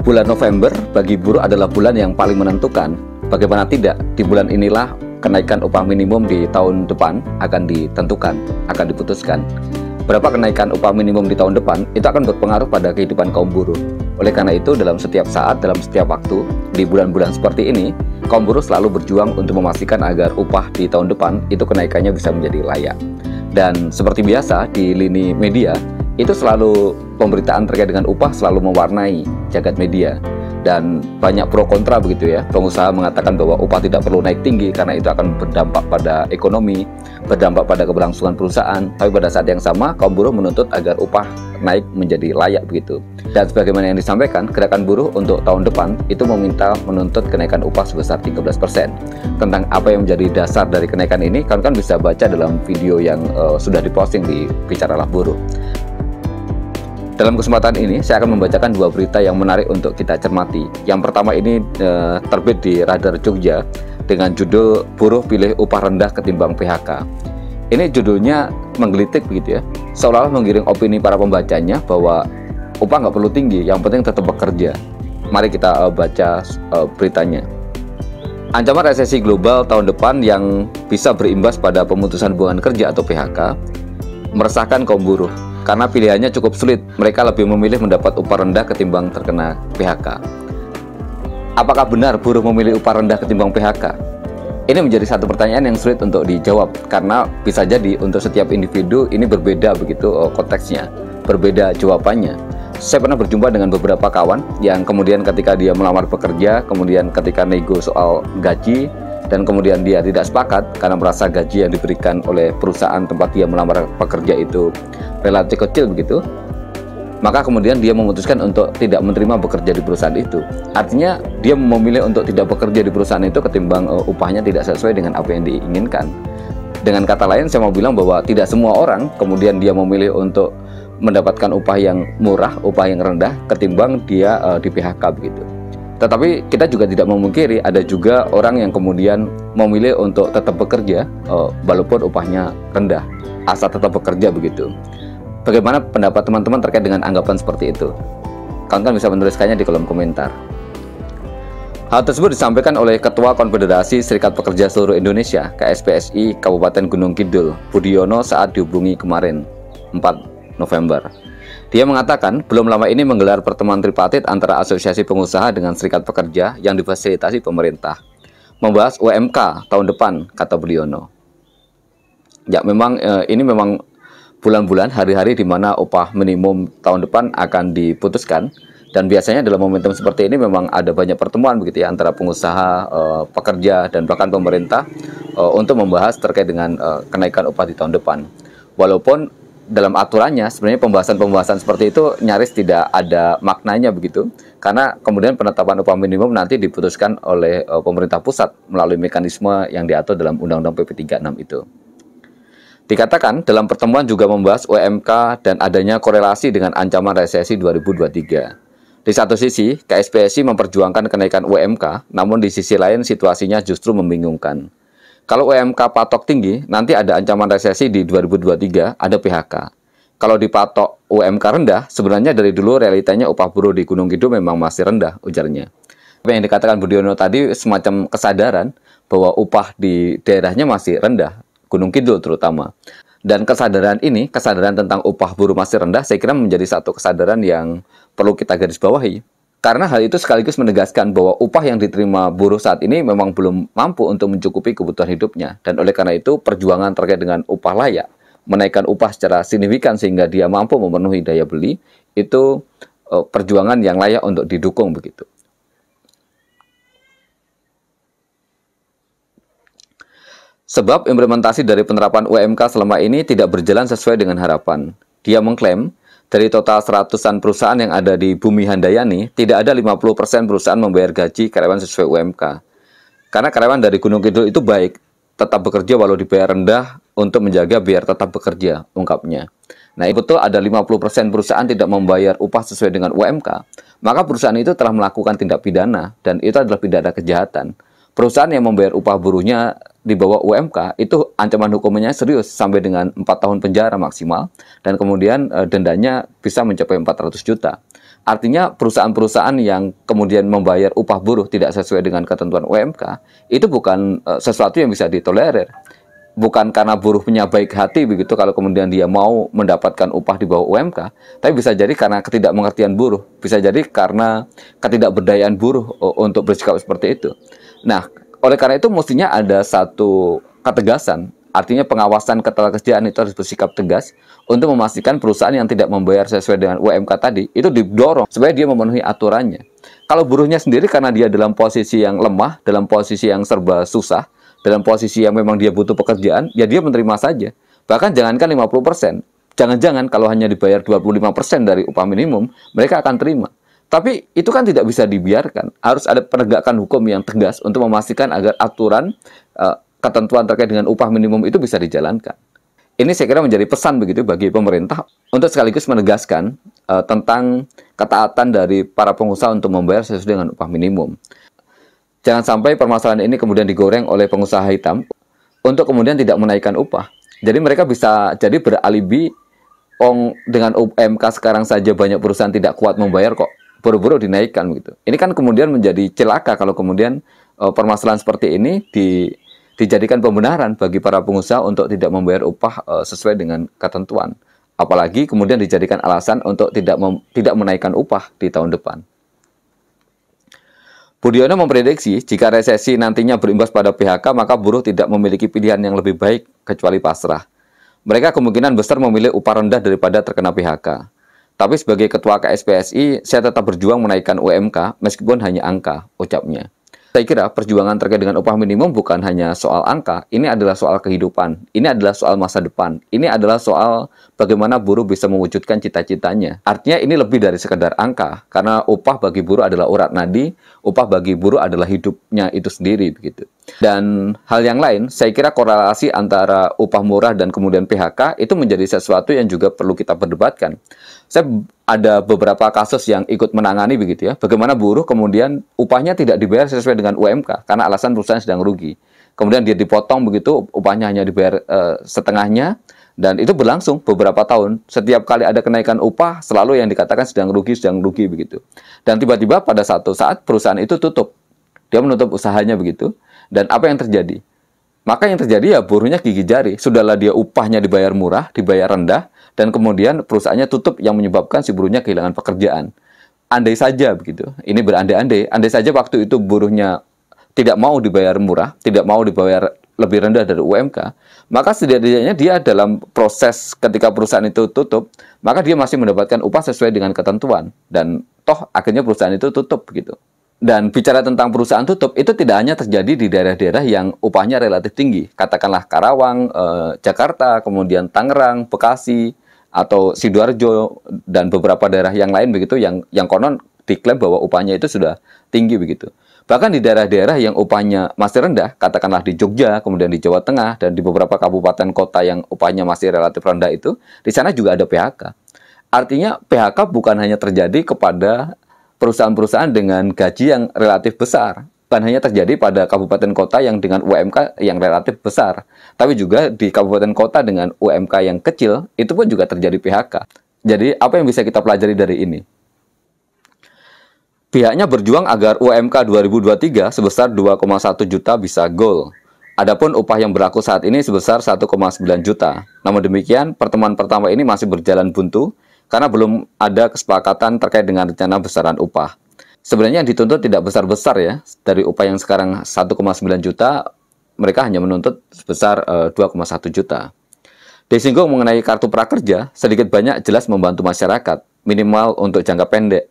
Bulan November bagi buruh adalah bulan yang paling menentukan. Bagaimana tidak, di bulan inilah kenaikan upah minimum di tahun depan akan ditentukan, akan diputuskan. Berapa kenaikan upah minimum di tahun depan itu akan berpengaruh pada kehidupan kaum buruh. Oleh karena itu, dalam setiap saat, dalam setiap waktu, di bulan-bulan seperti ini, kaum buruh selalu berjuang untuk memastikan agar upah di tahun depan itu kenaikannya bisa menjadi layak. Dan seperti biasa di lini media, itu selalu pemberitaan terkait dengan upah selalu mewarnai jagat media dan banyak pro kontra begitu ya. Pengusaha mengatakan bahwa upah tidak perlu naik tinggi karena itu akan berdampak pada ekonomi, berdampak pada keberlangsungan perusahaan. Tapi pada saat yang sama, kaum buruh menuntut agar upah naik menjadi layak begitu. Dan sebagaimana yang disampaikan, gerakan buruh untuk tahun depan itu meminta menuntut kenaikan upah sebesar 13%. Tentang apa yang menjadi dasar dari kenaikan ini, kalian kan bisa baca dalam video yang uh, sudah diposting di Bicaralah Buruh. Dalam kesempatan ini, saya akan membacakan dua berita yang menarik untuk kita cermati. Yang pertama ini e, terbit di Radar Jogja dengan judul Buruh Pilih Upah Rendah Ketimbang PHK ini judulnya menggelitik begitu ya seolah-olah menggiring opini para pembacanya bahwa upah nggak perlu tinggi yang penting tetap bekerja mari kita uh, baca uh, beritanya ancaman resesi global tahun depan yang bisa berimbas pada pemutusan hubungan kerja atau PHK meresahkan kaum buruh karena pilihannya cukup sulit mereka lebih memilih mendapat upah rendah ketimbang terkena PHK apakah benar buruh memilih upah rendah ketimbang PHK ini menjadi satu pertanyaan yang sulit untuk dijawab karena bisa jadi untuk setiap individu ini berbeda begitu eh, konteksnya, berbeda jawabannya. Saya pernah berjumpa dengan beberapa kawan yang kemudian ketika dia melamar pekerja, kemudian ketika nego soal gaji dan kemudian dia tidak sepakat karena merasa gaji yang diberikan oleh perusahaan tempat dia melamar pekerja itu relatif kecil begitu, maka kemudian dia memutuskan untuk tidak menerima bekerja di perusahaan itu. Artinya dia memilih untuk tidak bekerja di perusahaan itu ketimbang uh, upahnya tidak sesuai dengan apa yang diinginkan. Dengan kata lain saya mau bilang bahwa tidak semua orang kemudian dia memilih untuk mendapatkan upah yang murah, upah yang rendah ketimbang dia uh, di PHK begitu. Tetapi kita juga tidak memungkiri ada juga orang yang kemudian memilih untuk tetap bekerja uh, walaupun upahnya rendah, asal tetap bekerja begitu. Bagaimana pendapat teman-teman terkait dengan anggapan seperti itu? Kalian bisa menuliskannya di kolom komentar. Hal tersebut disampaikan oleh Ketua Konfederasi Serikat Pekerja Seluruh Indonesia KSPSI Kabupaten Gunung Kidul, Budiono saat dihubungi kemarin, 4 November. Dia mengatakan, belum lama ini menggelar pertemuan tripartit antara Asosiasi Pengusaha dengan Serikat Pekerja yang difasilitasi pemerintah. Membahas UMK tahun depan, kata Budiono. Ya, memang eh, ini memang bulan-bulan, hari-hari di mana upah minimum tahun depan akan diputuskan. Dan biasanya dalam momentum seperti ini memang ada banyak pertemuan begitu ya antara pengusaha, eh, pekerja, dan bahkan pemerintah eh, untuk membahas terkait dengan eh, kenaikan upah di tahun depan. Walaupun dalam aturannya sebenarnya pembahasan-pembahasan seperti itu nyaris tidak ada maknanya begitu karena kemudian penetapan upah minimum nanti diputuskan oleh pemerintah pusat melalui mekanisme yang diatur dalam Undang-Undang PP 36 itu. Dikatakan dalam pertemuan juga membahas UMK dan adanya korelasi dengan ancaman resesi 2023. Di satu sisi, KSPSI memperjuangkan kenaikan UMK, namun di sisi lain situasinya justru membingungkan. Kalau UMK patok tinggi, nanti ada ancaman resesi di 2023, ada PHK. Kalau dipatok UMK rendah, sebenarnya dari dulu realitanya upah buruh di Gunung Kidul memang masih rendah, ujarnya. Apa yang dikatakan Budiono tadi semacam kesadaran bahwa upah di daerahnya masih rendah, Gunung Kidul terutama. Dan kesadaran ini, kesadaran tentang upah buruh masih rendah, saya kira menjadi satu kesadaran yang perlu kita garis bawahi. Karena hal itu sekaligus menegaskan bahwa upah yang diterima buruh saat ini memang belum mampu untuk mencukupi kebutuhan hidupnya. Dan oleh karena itu, perjuangan terkait dengan upah layak, menaikkan upah secara signifikan sehingga dia mampu memenuhi daya beli, itu eh, perjuangan yang layak untuk didukung begitu. Sebab implementasi dari penerapan UMK selama ini tidak berjalan sesuai dengan harapan. Dia mengklaim, dari total seratusan perusahaan yang ada di Bumi Handayani, tidak ada 50% perusahaan membayar gaji karyawan sesuai UMK. Karena karyawan dari Gunung Kidul itu baik, tetap bekerja walau dibayar rendah untuk menjaga biar tetap bekerja, ungkapnya. Nah, itu betul ada 50% perusahaan tidak membayar upah sesuai dengan UMK, maka perusahaan itu telah melakukan tindak pidana dan itu adalah pidana kejahatan. Perusahaan yang membayar upah buruhnya di bawah UMK itu ancaman hukumnya serius sampai dengan 4 tahun penjara maksimal dan kemudian e, dendanya bisa mencapai 400 juta. Artinya perusahaan-perusahaan yang kemudian membayar upah buruh tidak sesuai dengan ketentuan UMK itu bukan e, sesuatu yang bisa ditolerir. Bukan karena buruh punya baik hati begitu kalau kemudian dia mau mendapatkan upah di bawah UMK, tapi bisa jadi karena ketidakmengertian buruh, bisa jadi karena ketidakberdayaan buruh eh, untuk bersikap seperti itu. Nah, oleh karena itu mestinya ada satu ketegasan Artinya pengawasan kerjaan itu harus bersikap tegas untuk memastikan perusahaan yang tidak membayar sesuai dengan UMK tadi itu didorong supaya dia memenuhi aturannya. Kalau buruhnya sendiri karena dia dalam posisi yang lemah, dalam posisi yang serba susah, dalam posisi yang memang dia butuh pekerjaan, ya dia menerima saja. Bahkan jangankan 50%, jangan-jangan kalau hanya dibayar 25% dari upah minimum, mereka akan terima. Tapi itu kan tidak bisa dibiarkan. Harus ada penegakan hukum yang tegas untuk memastikan agar aturan uh, ketentuan terkait dengan upah minimum itu bisa dijalankan. Ini saya kira menjadi pesan begitu bagi pemerintah untuk sekaligus menegaskan uh, tentang ketaatan dari para pengusaha untuk membayar sesuai dengan upah minimum. Jangan sampai permasalahan ini kemudian digoreng oleh pengusaha hitam untuk kemudian tidak menaikkan upah. Jadi mereka bisa jadi beralibi Ong dengan UMK sekarang saja banyak perusahaan tidak kuat membayar kok buru-buru dinaikkan begitu. Ini kan kemudian menjadi celaka kalau kemudian e, permasalahan seperti ini di, dijadikan pembenaran bagi para pengusaha untuk tidak membayar upah e, sesuai dengan ketentuan. Apalagi kemudian dijadikan alasan untuk tidak mem, tidak menaikkan upah di tahun depan. Budiono memprediksi jika resesi nantinya berimbas pada PHK maka buruh tidak memiliki pilihan yang lebih baik kecuali pasrah. Mereka kemungkinan besar memilih upah rendah daripada terkena PHK. Tapi sebagai ketua KSPSI, saya tetap berjuang menaikkan UMK meskipun hanya angka ucapnya. Saya kira perjuangan terkait dengan upah minimum bukan hanya soal angka, ini adalah soal kehidupan, ini adalah soal masa depan, ini adalah soal bagaimana buruh bisa mewujudkan cita-citanya. Artinya ini lebih dari sekedar angka, karena upah bagi buruh adalah urat nadi, upah bagi buruh adalah hidupnya itu sendiri begitu. Dan hal yang lain, saya kira korelasi antara upah murah dan kemudian PHK itu menjadi sesuatu yang juga perlu kita perdebatkan. Saya ada beberapa kasus yang ikut menangani begitu ya. Bagaimana buruh kemudian upahnya tidak dibayar sesuai dengan UMK karena alasan perusahaan sedang rugi. Kemudian dia dipotong begitu upahnya hanya dibayar uh, setengahnya dan itu berlangsung beberapa tahun. Setiap kali ada kenaikan upah selalu yang dikatakan sedang rugi, sedang rugi begitu. Dan tiba-tiba pada satu saat perusahaan itu tutup. Dia menutup usahanya begitu. Dan apa yang terjadi? Maka yang terjadi ya buruhnya gigi jari. Sudahlah dia upahnya dibayar murah, dibayar rendah, dan kemudian perusahaannya tutup yang menyebabkan si buruhnya kehilangan pekerjaan. Andai saja begitu, ini berandai-andai, andai saja waktu itu buruhnya tidak mau dibayar murah, tidak mau dibayar lebih rendah dari UMK, maka setidaknya dia dalam proses ketika perusahaan itu tutup, maka dia masih mendapatkan upah sesuai dengan ketentuan dan toh akhirnya perusahaan itu tutup gitu. Dan bicara tentang perusahaan tutup itu tidak hanya terjadi di daerah-daerah yang upahnya relatif tinggi, katakanlah Karawang, eh, Jakarta, kemudian Tangerang, Bekasi, atau Sidoarjo dan beberapa daerah yang lain begitu yang yang konon diklaim bahwa upahnya itu sudah tinggi begitu. Bahkan di daerah-daerah yang upahnya masih rendah, katakanlah di Jogja, kemudian di Jawa Tengah dan di beberapa kabupaten kota yang upahnya masih relatif rendah itu, di sana juga ada PHK. Artinya PHK bukan hanya terjadi kepada perusahaan-perusahaan dengan gaji yang relatif besar bukan hanya terjadi pada kabupaten kota yang dengan UMK yang relatif besar, tapi juga di kabupaten kota dengan UMK yang kecil itu pun juga terjadi PHK. Jadi apa yang bisa kita pelajari dari ini? Pihaknya berjuang agar UMK 2023 sebesar 2,1 juta bisa goal. Adapun upah yang berlaku saat ini sebesar 1,9 juta. Namun demikian, pertemuan pertama ini masih berjalan buntu karena belum ada kesepakatan terkait dengan rencana besaran upah sebenarnya yang dituntut tidak besar-besar ya. Dari upah yang sekarang 1,9 juta, mereka hanya menuntut sebesar uh, eh, 2,1 juta. Disinggung mengenai kartu prakerja, sedikit banyak jelas membantu masyarakat, minimal untuk jangka pendek.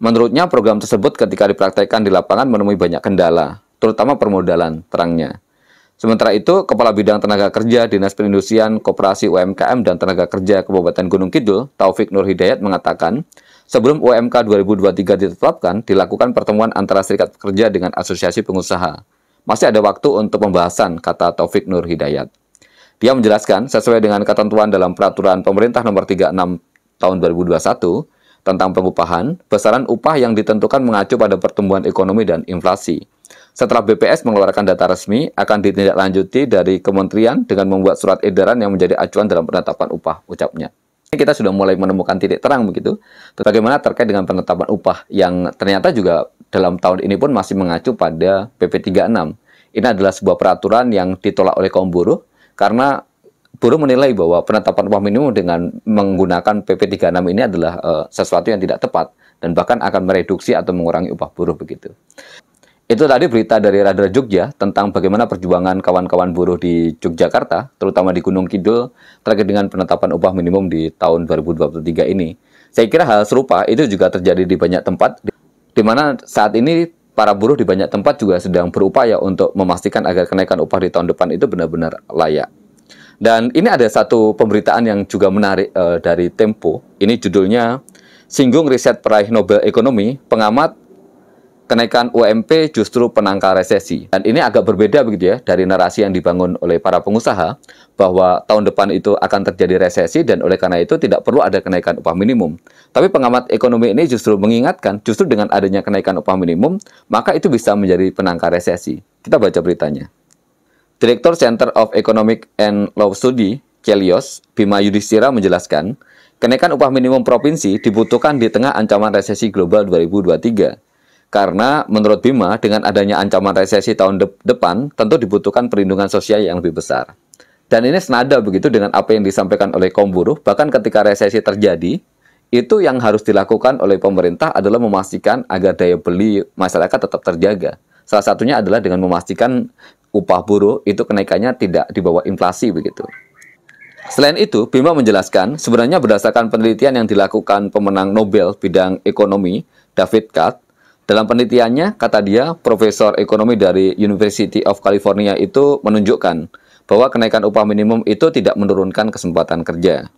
Menurutnya program tersebut ketika dipraktekkan di lapangan menemui banyak kendala, terutama permodalan, terangnya. Sementara itu, Kepala Bidang Tenaga Kerja Dinas Perindustrian Koperasi UMKM dan Tenaga Kerja Kabupaten Gunung Kidul, Taufik Nur Hidayat mengatakan, Sebelum UMK 2023 ditetapkan, dilakukan pertemuan antara Serikat Pekerja dengan Asosiasi Pengusaha. Masih ada waktu untuk pembahasan, kata Taufik Nur Hidayat. Dia menjelaskan, sesuai dengan ketentuan dalam Peraturan Pemerintah Nomor 36 Tahun 2021 tentang pengupahan, besaran upah yang ditentukan mengacu pada pertumbuhan ekonomi dan inflasi. Setelah BPS mengeluarkan data resmi, akan ditindaklanjuti dari kementerian dengan membuat surat edaran yang menjadi acuan dalam penetapan upah, ucapnya kita sudah mulai menemukan titik terang begitu. Bagaimana terkait dengan penetapan upah yang ternyata juga dalam tahun ini pun masih mengacu pada PP 36. Ini adalah sebuah peraturan yang ditolak oleh kaum buruh karena buruh menilai bahwa penetapan upah minimum dengan menggunakan PP 36 ini adalah uh, sesuatu yang tidak tepat dan bahkan akan mereduksi atau mengurangi upah buruh begitu. Itu tadi berita dari Radar Jogja tentang bagaimana perjuangan kawan-kawan buruh di Yogyakarta, terutama di Gunung Kidul, terkait dengan penetapan upah minimum di tahun 2023 ini. Saya kira hal serupa itu juga terjadi di banyak tempat, di mana saat ini para buruh di banyak tempat juga sedang berupaya untuk memastikan agar kenaikan upah di tahun depan itu benar-benar layak. Dan ini ada satu pemberitaan yang juga menarik uh, dari Tempo. Ini judulnya Singgung Riset Peraih Nobel Ekonomi, Pengamat kenaikan UMP justru penangkal resesi. Dan ini agak berbeda begitu ya dari narasi yang dibangun oleh para pengusaha bahwa tahun depan itu akan terjadi resesi dan oleh karena itu tidak perlu ada kenaikan upah minimum. Tapi pengamat ekonomi ini justru mengingatkan justru dengan adanya kenaikan upah minimum maka itu bisa menjadi penangkal resesi. Kita baca beritanya. Direktur Center of Economic and Law Study, Kelios, Bima Yudhistira menjelaskan, kenaikan upah minimum provinsi dibutuhkan di tengah ancaman resesi global 2023 karena menurut Bima, dengan adanya ancaman resesi tahun de depan, tentu dibutuhkan perlindungan sosial yang lebih besar. Dan ini senada begitu dengan apa yang disampaikan oleh kaum buruh, bahkan ketika resesi terjadi, itu yang harus dilakukan oleh pemerintah adalah memastikan agar daya beli masyarakat tetap terjaga. Salah satunya adalah dengan memastikan upah buruh itu kenaikannya tidak di bawah inflasi begitu. Selain itu, Bima menjelaskan, sebenarnya berdasarkan penelitian yang dilakukan pemenang Nobel bidang ekonomi, David Katz, dalam penelitiannya, kata dia, Profesor Ekonomi dari University of California itu menunjukkan bahwa kenaikan upah minimum itu tidak menurunkan kesempatan kerja.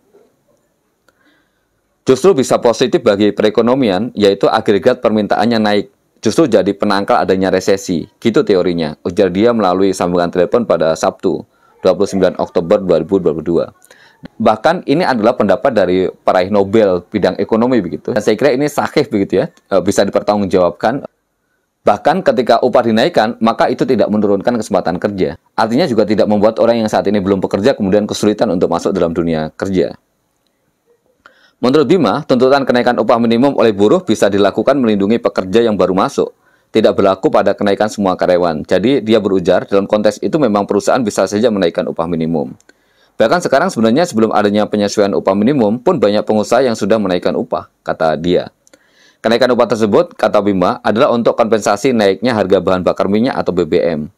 Justru bisa positif bagi perekonomian, yaitu agregat permintaannya naik, justru jadi penangkal adanya resesi. Gitu teorinya, ujar dia melalui sambungan telepon pada Sabtu, 29 Oktober 2022. Bahkan ini adalah pendapat dari peraih Nobel bidang ekonomi begitu. Dan saya kira ini sahih begitu ya, e, bisa dipertanggungjawabkan. Bahkan ketika upah dinaikkan, maka itu tidak menurunkan kesempatan kerja. Artinya juga tidak membuat orang yang saat ini belum bekerja kemudian kesulitan untuk masuk dalam dunia kerja. Menurut Bima, tuntutan kenaikan upah minimum oleh buruh bisa dilakukan melindungi pekerja yang baru masuk. Tidak berlaku pada kenaikan semua karyawan. Jadi dia berujar, dalam konteks itu memang perusahaan bisa saja menaikkan upah minimum. Bahkan sekarang sebenarnya sebelum adanya penyesuaian upah minimum pun banyak pengusaha yang sudah menaikkan upah, kata dia. Kenaikan upah tersebut, kata Bima, adalah untuk kompensasi naiknya harga bahan bakar minyak atau BBM.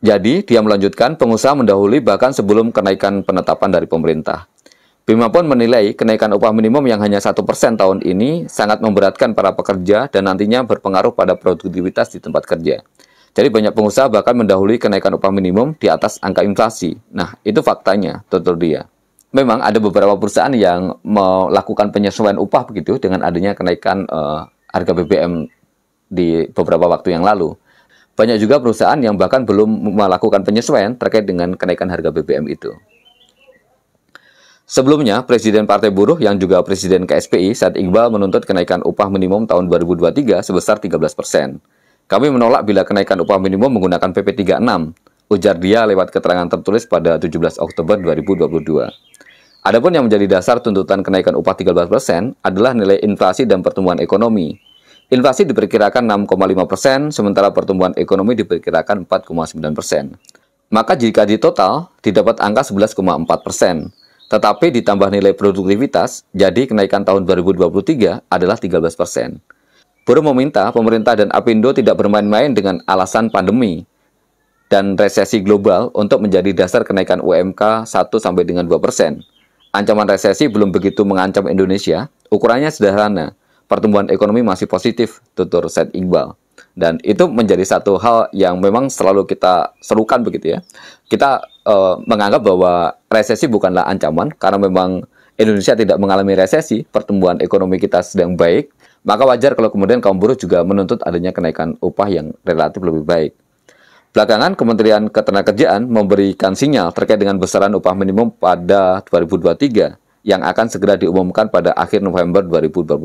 Jadi, dia melanjutkan pengusaha mendahului bahkan sebelum kenaikan penetapan dari pemerintah. Bima pun menilai kenaikan upah minimum yang hanya satu persen tahun ini sangat memberatkan para pekerja dan nantinya berpengaruh pada produktivitas di tempat kerja. Jadi banyak pengusaha bahkan mendahului kenaikan upah minimum di atas angka inflasi. Nah, itu faktanya, tutur dia. Memang ada beberapa perusahaan yang melakukan penyesuaian upah begitu dengan adanya kenaikan uh, harga BBM di beberapa waktu yang lalu. Banyak juga perusahaan yang bahkan belum melakukan penyesuaian terkait dengan kenaikan harga BBM itu. Sebelumnya, Presiden Partai Buruh yang juga Presiden KSPI saat Iqbal menuntut kenaikan upah minimum tahun 2023 sebesar 13 persen. Kami menolak bila kenaikan upah minimum menggunakan PP 36, ujar dia lewat keterangan tertulis pada 17 Oktober 2022. Adapun yang menjadi dasar tuntutan kenaikan upah 13% adalah nilai inflasi dan pertumbuhan ekonomi. Inflasi diperkirakan 6,5%, sementara pertumbuhan ekonomi diperkirakan 4,9%. Maka jika ditotal, didapat angka 11,4%. Tetapi ditambah nilai produktivitas, jadi kenaikan tahun 2023 adalah 13%. Buruh meminta pemerintah dan APindo tidak bermain-main dengan alasan pandemi dan resesi global untuk menjadi dasar kenaikan UMK 1 sampai dengan 2 persen. Ancaman resesi belum begitu mengancam Indonesia, ukurannya sederhana, pertumbuhan ekonomi masih positif, tutur Said Iqbal. Dan itu menjadi satu hal yang memang selalu kita serukan begitu ya. Kita uh, menganggap bahwa resesi bukanlah ancaman karena memang Indonesia tidak mengalami resesi, pertumbuhan ekonomi kita sedang baik, maka wajar kalau kemudian kaum buruh juga menuntut adanya kenaikan upah yang relatif lebih baik. Belakangan Kementerian Ketenagakerjaan memberikan sinyal terkait dengan besaran upah minimum pada 2023 yang akan segera diumumkan pada akhir November 2022.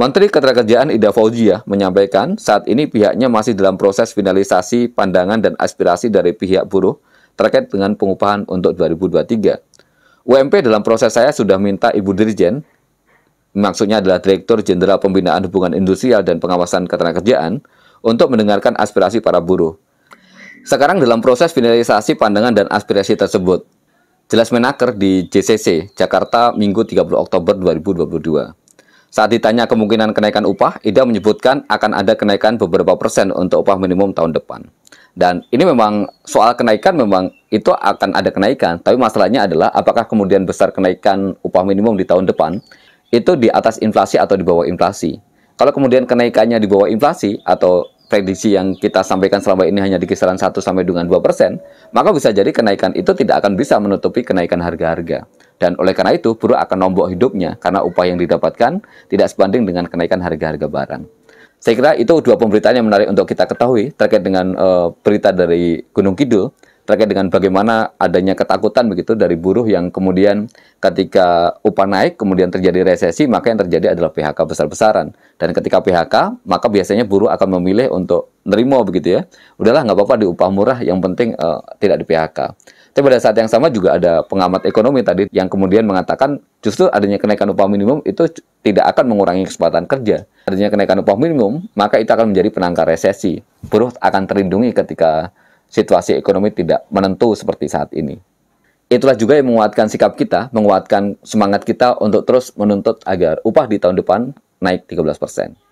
Menteri Ketenagakerjaan Ida Fauzia menyampaikan saat ini pihaknya masih dalam proses finalisasi pandangan dan aspirasi dari pihak buruh terkait dengan pengupahan untuk 2023. UMP dalam proses saya sudah minta Ibu Dirjen maksudnya adalah Direktur Jenderal Pembinaan Hubungan Industrial dan Pengawasan Ketenagakerjaan, untuk mendengarkan aspirasi para buruh. Sekarang dalam proses finalisasi pandangan dan aspirasi tersebut. Jelas menaker di JCC, Jakarta, Minggu 30 Oktober 2022. Saat ditanya kemungkinan kenaikan upah, Ida menyebutkan akan ada kenaikan beberapa persen untuk upah minimum tahun depan. Dan ini memang soal kenaikan memang itu akan ada kenaikan, tapi masalahnya adalah apakah kemudian besar kenaikan upah minimum di tahun depan itu di atas inflasi atau di bawah inflasi. Kalau kemudian kenaikannya di bawah inflasi atau prediksi yang kita sampaikan selama ini hanya di kisaran 1 sampai dengan 2 persen, maka bisa jadi kenaikan itu tidak akan bisa menutupi kenaikan harga-harga. Dan oleh karena itu, buruh akan nombok hidupnya karena upah yang didapatkan tidak sebanding dengan kenaikan harga-harga barang. Saya kira itu dua pemberitaan yang menarik untuk kita ketahui terkait dengan uh, berita dari Gunung Kidul terkait dengan bagaimana adanya ketakutan begitu dari buruh yang kemudian ketika upah naik kemudian terjadi resesi maka yang terjadi adalah PHK besar-besaran dan ketika PHK maka biasanya buruh akan memilih untuk nerimo begitu ya udahlah nggak apa-apa di upah murah yang penting uh, tidak di PHK tapi pada saat yang sama juga ada pengamat ekonomi tadi yang kemudian mengatakan justru adanya kenaikan upah minimum itu tidak akan mengurangi kesempatan kerja adanya kenaikan upah minimum maka itu akan menjadi penangkal resesi buruh akan terlindungi ketika situasi ekonomi tidak menentu seperti saat ini. Itulah juga yang menguatkan sikap kita, menguatkan semangat kita untuk terus menuntut agar upah di tahun depan naik 13 persen.